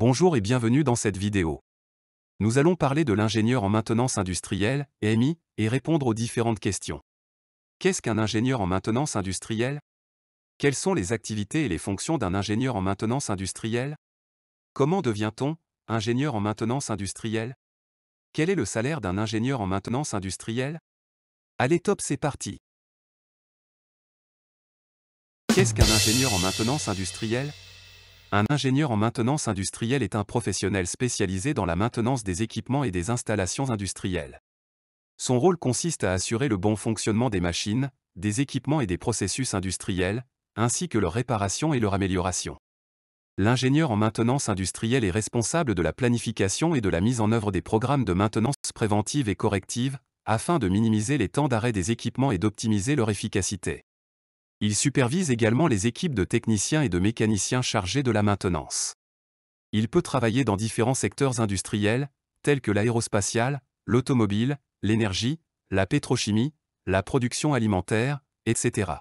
Bonjour et bienvenue dans cette vidéo. Nous allons parler de l'ingénieur en maintenance industrielle, MI, et répondre aux différentes questions. Qu'est-ce qu'un ingénieur en maintenance industrielle Quelles sont les activités et les fonctions d'un ingénieur en maintenance industrielle Comment devient-on ingénieur en maintenance industrielle Quel est le salaire d'un ingénieur en maintenance industrielle Allez top, c'est parti Qu'est-ce qu'un ingénieur en maintenance industrielle un ingénieur en maintenance industrielle est un professionnel spécialisé dans la maintenance des équipements et des installations industrielles. Son rôle consiste à assurer le bon fonctionnement des machines, des équipements et des processus industriels, ainsi que leur réparation et leur amélioration. L'ingénieur en maintenance industrielle est responsable de la planification et de la mise en œuvre des programmes de maintenance préventive et corrective, afin de minimiser les temps d'arrêt des équipements et d'optimiser leur efficacité. Il supervise également les équipes de techniciens et de mécaniciens chargés de la maintenance. Il peut travailler dans différents secteurs industriels, tels que l'aérospatial, l'automobile, l'énergie, la pétrochimie, la production alimentaire, etc.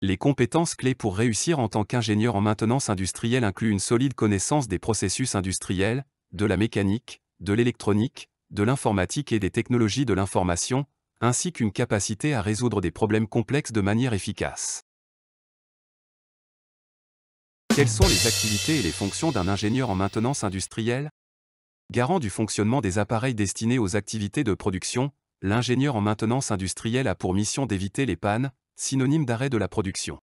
Les compétences clés pour réussir en tant qu'ingénieur en maintenance industrielle incluent une solide connaissance des processus industriels, de la mécanique, de l'électronique, de l'informatique et des technologies de l'information, ainsi qu'une capacité à résoudre des problèmes complexes de manière efficace. Quelles sont les activités et les fonctions d'un ingénieur en maintenance industrielle Garant du fonctionnement des appareils destinés aux activités de production, l'ingénieur en maintenance industrielle a pour mission d'éviter les pannes, synonyme d'arrêt de la production.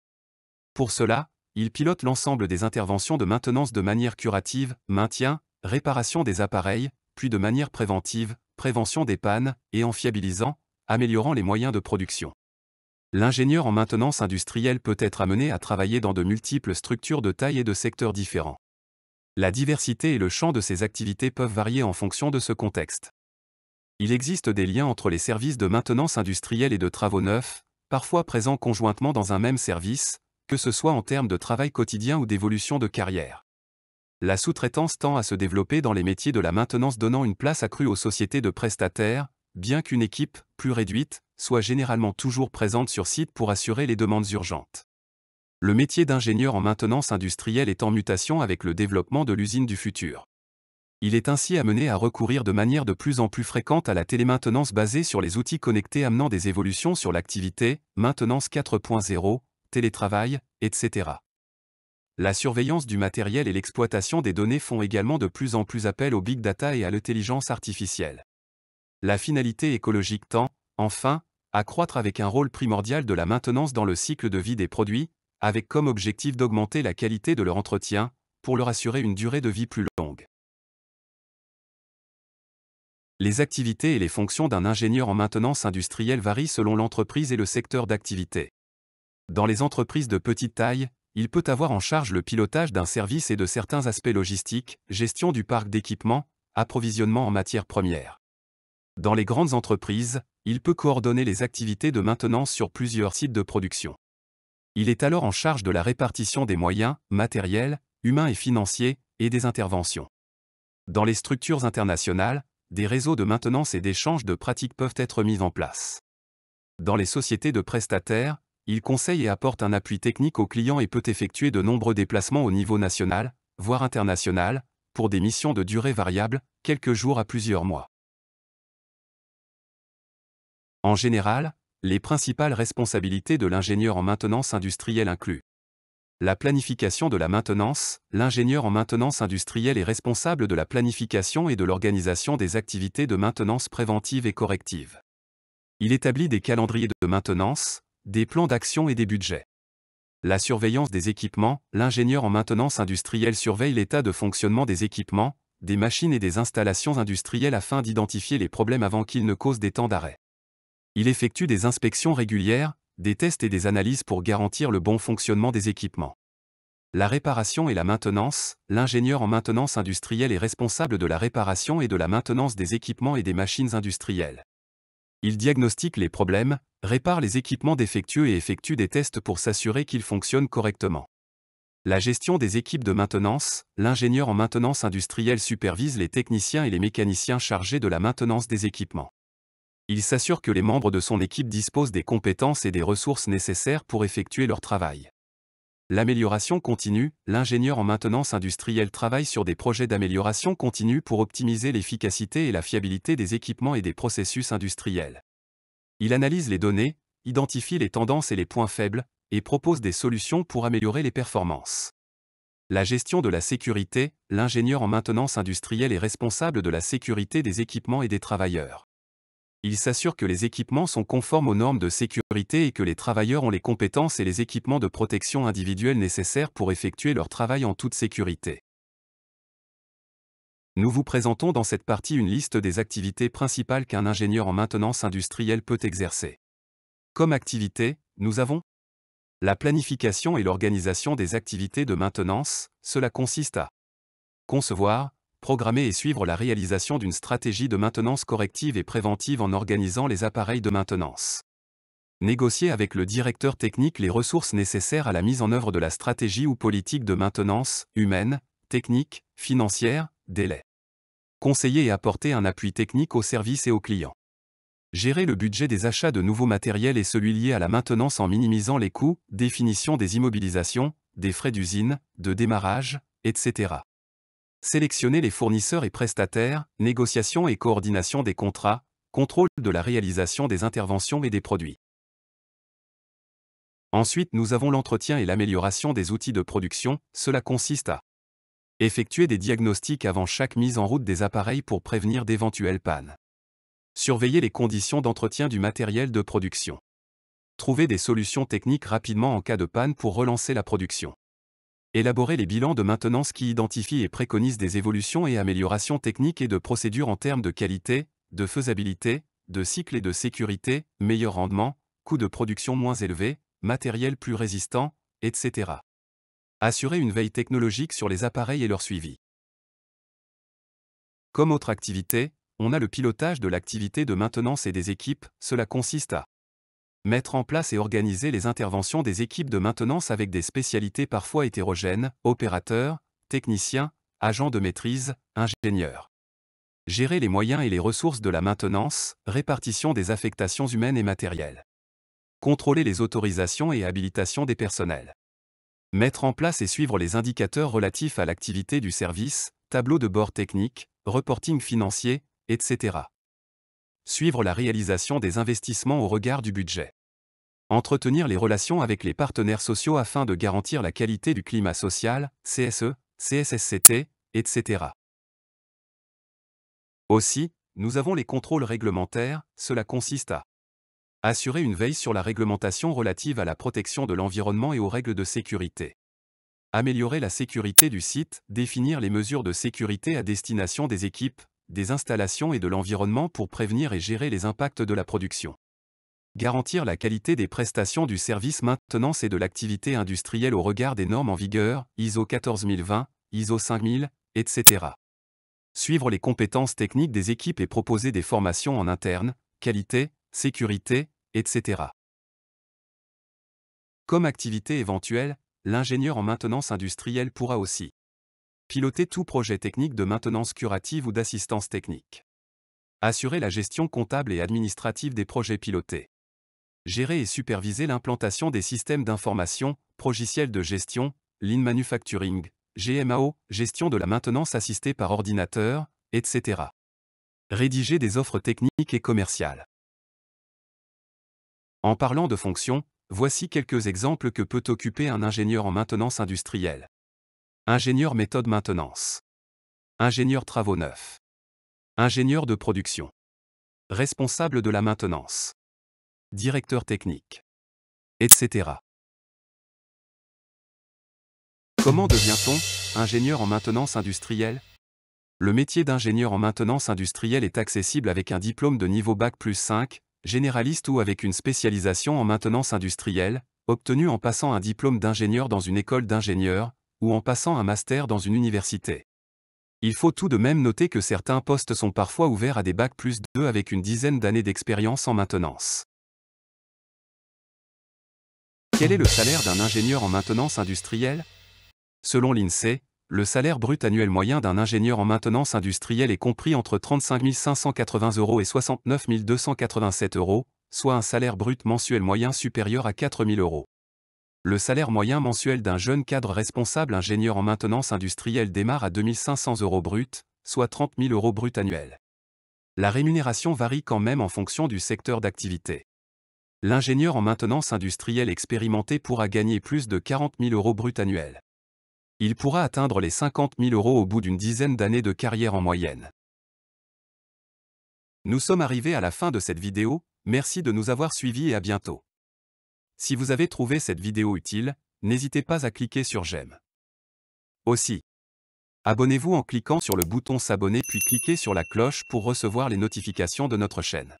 Pour cela, il pilote l'ensemble des interventions de maintenance de manière curative, maintien, réparation des appareils, puis de manière préventive, prévention des pannes, et en fiabilisant, améliorant les moyens de production. L'ingénieur en maintenance industrielle peut être amené à travailler dans de multiples structures de taille et de secteurs différents. La diversité et le champ de ses activités peuvent varier en fonction de ce contexte. Il existe des liens entre les services de maintenance industrielle et de travaux neufs, parfois présents conjointement dans un même service, que ce soit en termes de travail quotidien ou d'évolution de carrière. La sous-traitance tend à se développer dans les métiers de la maintenance donnant une place accrue aux sociétés de prestataires, bien qu'une équipe, plus réduite, soit généralement toujours présente sur site pour assurer les demandes urgentes. Le métier d'ingénieur en maintenance industrielle est en mutation avec le développement de l'usine du futur. Il est ainsi amené à recourir de manière de plus en plus fréquente à la télémaintenance basée sur les outils connectés amenant des évolutions sur l'activité, maintenance 4.0, télétravail, etc. La surveillance du matériel et l'exploitation des données font également de plus en plus appel au big data et à l'intelligence artificielle. La finalité écologique tend, enfin, à croître avec un rôle primordial de la maintenance dans le cycle de vie des produits, avec comme objectif d'augmenter la qualité de leur entretien, pour leur assurer une durée de vie plus longue. Les activités et les fonctions d'un ingénieur en maintenance industrielle varient selon l'entreprise et le secteur d'activité. Dans les entreprises de petite taille, il peut avoir en charge le pilotage d'un service et de certains aspects logistiques, gestion du parc d'équipements, approvisionnement en matières premières. Dans les grandes entreprises, il peut coordonner les activités de maintenance sur plusieurs sites de production. Il est alors en charge de la répartition des moyens, matériels, humains et financiers, et des interventions. Dans les structures internationales, des réseaux de maintenance et d'échange de pratiques peuvent être mis en place. Dans les sociétés de prestataires, il conseille et apporte un appui technique aux clients et peut effectuer de nombreux déplacements au niveau national, voire international, pour des missions de durée variable, quelques jours à plusieurs mois. En général, les principales responsabilités de l'ingénieur en maintenance industrielle incluent la planification de la maintenance, l'ingénieur en maintenance industrielle est responsable de la planification et de l'organisation des activités de maintenance préventive et corrective. Il établit des calendriers de maintenance, des plans d'action et des budgets. La surveillance des équipements, l'ingénieur en maintenance industrielle surveille l'état de fonctionnement des équipements, des machines et des installations industrielles afin d'identifier les problèmes avant qu'ils ne causent des temps d'arrêt il effectue des inspections régulières, des tests et des analyses pour garantir le bon fonctionnement des équipements. La réparation et la maintenance, l'ingénieur en maintenance industrielle est responsable de la réparation et de la maintenance des équipements et des machines industrielles. Il diagnostique les problèmes, répare les équipements défectueux et effectue des tests pour s'assurer qu'ils fonctionnent correctement. La gestion des équipes de maintenance, l'ingénieur en maintenance industrielle supervise les techniciens et les mécaniciens chargés de la maintenance des équipements il s'assure que les membres de son équipe disposent des compétences et des ressources nécessaires pour effectuer leur travail. L'amélioration continue, l'ingénieur en maintenance industrielle travaille sur des projets d'amélioration continue pour optimiser l'efficacité et la fiabilité des équipements et des processus industriels. Il analyse les données, identifie les tendances et les points faibles, et propose des solutions pour améliorer les performances. La gestion de la sécurité, l'ingénieur en maintenance industrielle est responsable de la sécurité des équipements et des travailleurs il s'assure que les équipements sont conformes aux normes de sécurité et que les travailleurs ont les compétences et les équipements de protection individuelle nécessaires pour effectuer leur travail en toute sécurité. Nous vous présentons dans cette partie une liste des activités principales qu'un ingénieur en maintenance industrielle peut exercer. Comme activité, nous avons la planification et l'organisation des activités de maintenance, cela consiste à concevoir, programmer et suivre la réalisation d'une stratégie de maintenance corrective et préventive en organisant les appareils de maintenance. Négocier avec le directeur technique les ressources nécessaires à la mise en œuvre de la stratégie ou politique de maintenance, humaine, technique, financière, délai. Conseiller et apporter un appui technique aux services et aux clients. Gérer le budget des achats de nouveaux matériels et celui lié à la maintenance en minimisant les coûts, définition des immobilisations, des frais d'usine, de démarrage, etc sélectionner les fournisseurs et prestataires, négociation et coordination des contrats, contrôle de la réalisation des interventions et des produits. Ensuite, nous avons l'entretien et l'amélioration des outils de production, cela consiste à effectuer des diagnostics avant chaque mise en route des appareils pour prévenir d'éventuelles pannes, surveiller les conditions d'entretien du matériel de production, trouver des solutions techniques rapidement en cas de panne pour relancer la production élaborer les bilans de maintenance qui identifient et préconisent des évolutions et améliorations techniques et de procédures en termes de qualité, de faisabilité, de cycle et de sécurité, meilleur rendement, coût de production moins élevé, matériel plus résistant, etc. Assurer une veille technologique sur les appareils et leur suivi. Comme autre activité, on a le pilotage de l'activité de maintenance et des équipes, cela consiste à mettre en place et organiser les interventions des équipes de maintenance avec des spécialités parfois hétérogènes, opérateurs, techniciens, agents de maîtrise, ingénieurs. Gérer les moyens et les ressources de la maintenance, répartition des affectations humaines et matérielles. Contrôler les autorisations et habilitations des personnels. Mettre en place et suivre les indicateurs relatifs à l'activité du service, tableau de bord technique, reporting financier, etc suivre la réalisation des investissements au regard du budget. Entretenir les relations avec les partenaires sociaux afin de garantir la qualité du climat social, CSE, CSSCT, etc. Aussi, nous avons les contrôles réglementaires, cela consiste à assurer une veille sur la réglementation relative à la protection de l'environnement et aux règles de sécurité. Améliorer la sécurité du site, définir les mesures de sécurité à destination des équipes, des installations et de l'environnement pour prévenir et gérer les impacts de la production. Garantir la qualité des prestations du service maintenance et de l'activité industrielle au regard des normes en vigueur, ISO 14020, ISO 5000, etc. Suivre les compétences techniques des équipes et proposer des formations en interne, qualité, sécurité, etc. Comme activité éventuelle, l'ingénieur en maintenance industrielle pourra aussi Piloter tout projet technique de maintenance curative ou d'assistance technique. Assurer la gestion comptable et administrative des projets pilotés. Gérer et superviser l'implantation des systèmes d'information, logiciels de gestion, Lean Manufacturing, GMAO, gestion de la maintenance assistée par ordinateur, etc. Rédiger des offres techniques et commerciales. En parlant de fonctions, voici quelques exemples que peut occuper un ingénieur en maintenance industrielle. Ingénieur méthode maintenance. Ingénieur travaux neufs. Ingénieur de production. Responsable de la maintenance. Directeur technique. Etc. Comment devient-on ingénieur en maintenance industrielle Le métier d'ingénieur en maintenance industrielle est accessible avec un diplôme de niveau Bac plus 5, généraliste ou avec une spécialisation en maintenance industrielle, obtenue en passant un diplôme d'ingénieur dans une école d'ingénieurs, ou en passant un master dans une université. Il faut tout de même noter que certains postes sont parfois ouverts à des bacs plus 2 avec une dizaine d'années d'expérience en maintenance. Quel est le salaire d'un ingénieur en maintenance industrielle Selon l'INSEE, le salaire brut annuel moyen d'un ingénieur en maintenance industrielle est compris entre 35 580 euros et 69 287 euros, soit un salaire brut mensuel moyen supérieur à 4 000 euros le salaire moyen mensuel d'un jeune cadre responsable ingénieur en maintenance industrielle démarre à 2500 euros brut, soit 30 000 euros brut annuels. La rémunération varie quand même en fonction du secteur d'activité. L'ingénieur en maintenance industrielle expérimenté pourra gagner plus de 40 000 euros brut annuels. Il pourra atteindre les 50 000 euros au bout d'une dizaine d'années de carrière en moyenne. Nous sommes arrivés à la fin de cette vidéo, merci de nous avoir suivis et à bientôt. Si vous avez trouvé cette vidéo utile, n'hésitez pas à cliquer sur j'aime. Aussi, abonnez-vous en cliquant sur le bouton s'abonner puis cliquez sur la cloche pour recevoir les notifications de notre chaîne.